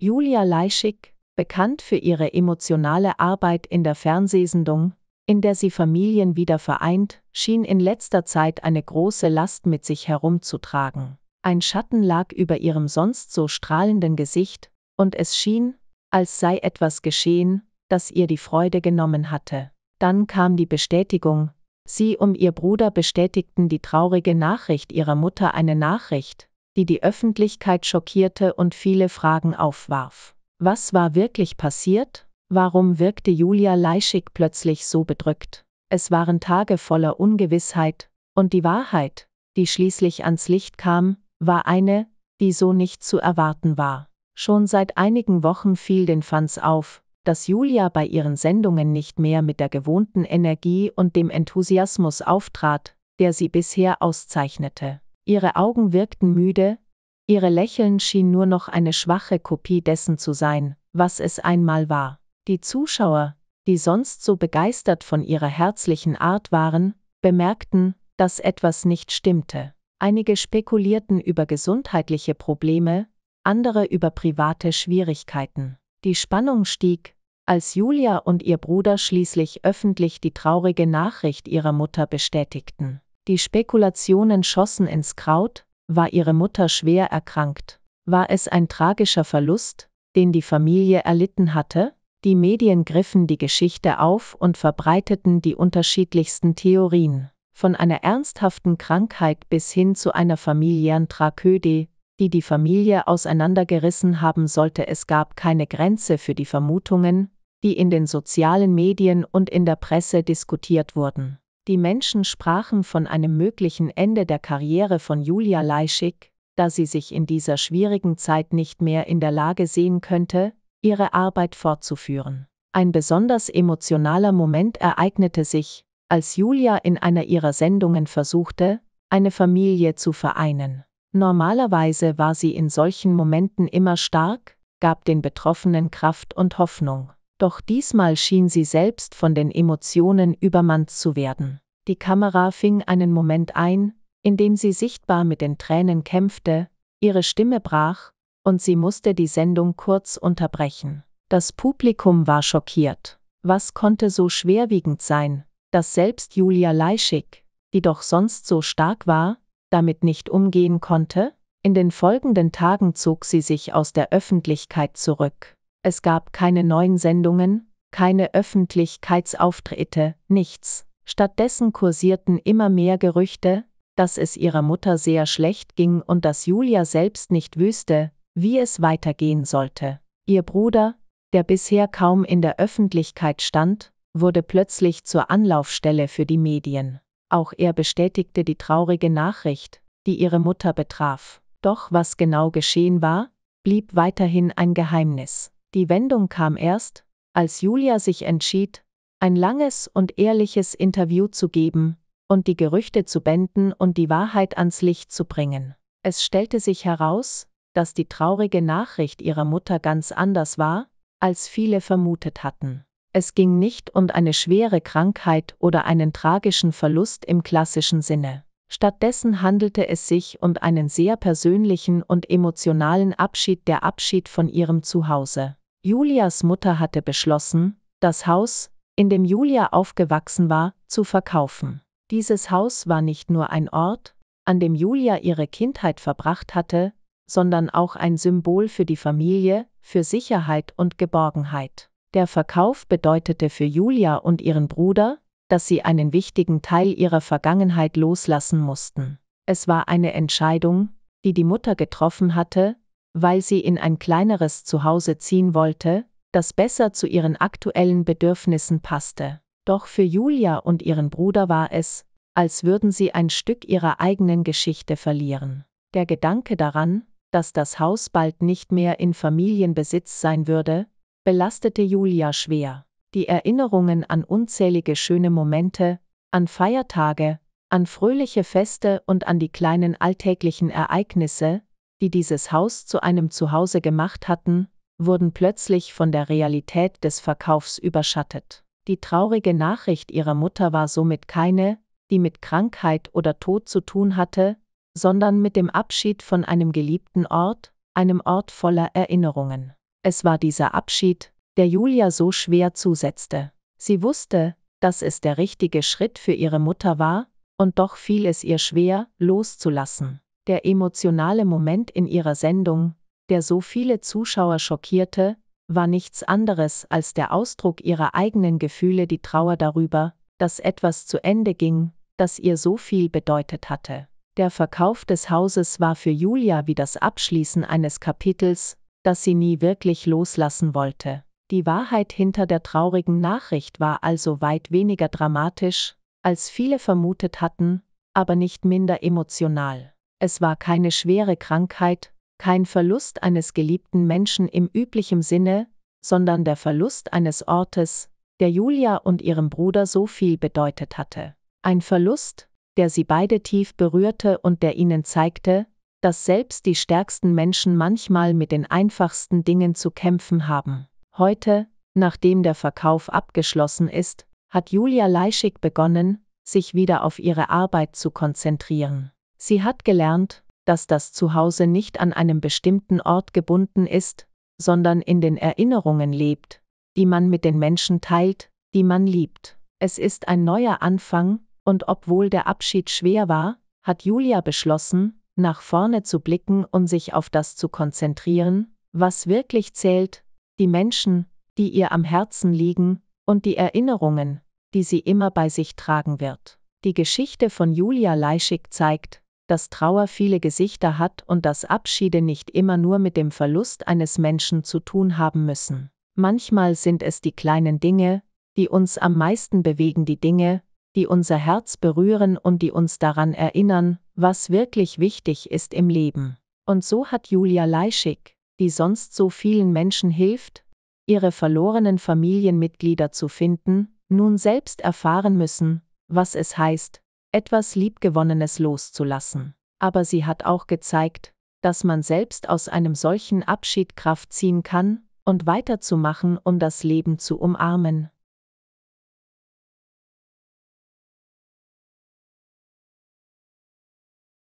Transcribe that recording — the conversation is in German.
Julia Leischig, bekannt für ihre emotionale Arbeit in der Fernsehsendung, in der sie Familien wieder vereint, schien in letzter Zeit eine große Last mit sich herumzutragen. Ein Schatten lag über ihrem sonst so strahlenden Gesicht, und es schien, als sei etwas geschehen, das ihr die Freude genommen hatte. Dann kam die Bestätigung, sie um ihr Bruder bestätigten die traurige Nachricht ihrer Mutter eine Nachricht, die die Öffentlichkeit schockierte und viele Fragen aufwarf. Was war wirklich passiert? Warum wirkte Julia Leischig plötzlich so bedrückt? Es waren Tage voller Ungewissheit, und die Wahrheit, die schließlich ans Licht kam, war eine, die so nicht zu erwarten war. Schon seit einigen Wochen fiel den Fans auf, dass Julia bei ihren Sendungen nicht mehr mit der gewohnten Energie und dem Enthusiasmus auftrat, der sie bisher auszeichnete. Ihre Augen wirkten müde, ihre Lächeln schien nur noch eine schwache Kopie dessen zu sein, was es einmal war. Die Zuschauer, die sonst so begeistert von ihrer herzlichen Art waren, bemerkten, dass etwas nicht stimmte. Einige spekulierten über gesundheitliche Probleme, andere über private Schwierigkeiten. Die Spannung stieg, als Julia und ihr Bruder schließlich öffentlich die traurige Nachricht ihrer Mutter bestätigten. Die Spekulationen schossen ins Kraut, war ihre Mutter schwer erkrankt. War es ein tragischer Verlust, den die Familie erlitten hatte? Die Medien griffen die Geschichte auf und verbreiteten die unterschiedlichsten Theorien, von einer ernsthaften Krankheit bis hin zu einer familiären Tragödie, die die Familie auseinandergerissen haben sollte. Es gab keine Grenze für die Vermutungen, die in den sozialen Medien und in der Presse diskutiert wurden. Die Menschen sprachen von einem möglichen Ende der Karriere von Julia Leischig, da sie sich in dieser schwierigen Zeit nicht mehr in der Lage sehen könnte, ihre Arbeit fortzuführen. Ein besonders emotionaler Moment ereignete sich, als Julia in einer ihrer Sendungen versuchte, eine Familie zu vereinen. Normalerweise war sie in solchen Momenten immer stark, gab den Betroffenen Kraft und Hoffnung. Doch diesmal schien sie selbst von den Emotionen übermannt zu werden. Die Kamera fing einen Moment ein, in dem sie sichtbar mit den Tränen kämpfte, ihre Stimme brach, und sie musste die Sendung kurz unterbrechen. Das Publikum war schockiert. Was konnte so schwerwiegend sein, dass selbst Julia Leischig, die doch sonst so stark war, damit nicht umgehen konnte? In den folgenden Tagen zog sie sich aus der Öffentlichkeit zurück. Es gab keine neuen Sendungen, keine Öffentlichkeitsauftritte, nichts. Stattdessen kursierten immer mehr Gerüchte, dass es ihrer Mutter sehr schlecht ging und dass Julia selbst nicht wüsste, wie es weitergehen sollte. Ihr Bruder, der bisher kaum in der Öffentlichkeit stand, wurde plötzlich zur Anlaufstelle für die Medien. Auch er bestätigte die traurige Nachricht, die ihre Mutter betraf. Doch was genau geschehen war, blieb weiterhin ein Geheimnis. Die Wendung kam erst, als Julia sich entschied, ein langes und ehrliches Interview zu geben und die Gerüchte zu bänden und die Wahrheit ans Licht zu bringen. Es stellte sich heraus, dass die traurige Nachricht ihrer Mutter ganz anders war, als viele vermutet hatten. Es ging nicht um eine schwere Krankheit oder einen tragischen Verlust im klassischen Sinne. Stattdessen handelte es sich um einen sehr persönlichen und emotionalen Abschied, der Abschied von ihrem Zuhause. Julias Mutter hatte beschlossen, das Haus, in dem Julia aufgewachsen war, zu verkaufen. Dieses Haus war nicht nur ein Ort, an dem Julia ihre Kindheit verbracht hatte, sondern auch ein Symbol für die Familie, für Sicherheit und Geborgenheit. Der Verkauf bedeutete für Julia und ihren Bruder, dass sie einen wichtigen Teil ihrer Vergangenheit loslassen mussten. Es war eine Entscheidung, die die Mutter getroffen hatte, weil sie in ein kleineres Zuhause ziehen wollte, das besser zu ihren aktuellen Bedürfnissen passte. Doch für Julia und ihren Bruder war es, als würden sie ein Stück ihrer eigenen Geschichte verlieren. Der Gedanke daran, dass das Haus bald nicht mehr in Familienbesitz sein würde, belastete Julia schwer die Erinnerungen an unzählige schöne Momente, an Feiertage, an fröhliche Feste und an die kleinen alltäglichen Ereignisse, die dieses Haus zu einem Zuhause gemacht hatten, wurden plötzlich von der Realität des Verkaufs überschattet. Die traurige Nachricht ihrer Mutter war somit keine, die mit Krankheit oder Tod zu tun hatte, sondern mit dem Abschied von einem geliebten Ort, einem Ort voller Erinnerungen. Es war dieser Abschied, der Julia so schwer zusetzte. Sie wusste, dass es der richtige Schritt für ihre Mutter war, und doch fiel es ihr schwer, loszulassen. Der emotionale Moment in ihrer Sendung, der so viele Zuschauer schockierte, war nichts anderes als der Ausdruck ihrer eigenen Gefühle, die Trauer darüber, dass etwas zu Ende ging, das ihr so viel bedeutet hatte. Der Verkauf des Hauses war für Julia wie das Abschließen eines Kapitels, das sie nie wirklich loslassen wollte. Die Wahrheit hinter der traurigen Nachricht war also weit weniger dramatisch, als viele vermutet hatten, aber nicht minder emotional. Es war keine schwere Krankheit, kein Verlust eines geliebten Menschen im üblichen Sinne, sondern der Verlust eines Ortes, der Julia und ihrem Bruder so viel bedeutet hatte. Ein Verlust, der sie beide tief berührte und der ihnen zeigte, dass selbst die stärksten Menschen manchmal mit den einfachsten Dingen zu kämpfen haben. Heute, nachdem der Verkauf abgeschlossen ist, hat Julia Leischig begonnen, sich wieder auf ihre Arbeit zu konzentrieren. Sie hat gelernt, dass das Zuhause nicht an einem bestimmten Ort gebunden ist, sondern in den Erinnerungen lebt, die man mit den Menschen teilt, die man liebt. Es ist ein neuer Anfang, und obwohl der Abschied schwer war, hat Julia beschlossen, nach vorne zu blicken und sich auf das zu konzentrieren, was wirklich zählt, die Menschen, die ihr am Herzen liegen, und die Erinnerungen, die sie immer bei sich tragen wird. Die Geschichte von Julia Leischig zeigt, dass Trauer viele Gesichter hat und dass Abschiede nicht immer nur mit dem Verlust eines Menschen zu tun haben müssen. Manchmal sind es die kleinen Dinge, die uns am meisten bewegen, die Dinge, die unser Herz berühren und die uns daran erinnern, was wirklich wichtig ist im Leben. Und so hat Julia Leischig, die sonst so vielen Menschen hilft, ihre verlorenen Familienmitglieder zu finden, nun selbst erfahren müssen, was es heißt, etwas Liebgewonnenes loszulassen. Aber sie hat auch gezeigt, dass man selbst aus einem solchen Abschied Kraft ziehen kann und weiterzumachen, um das Leben zu umarmen.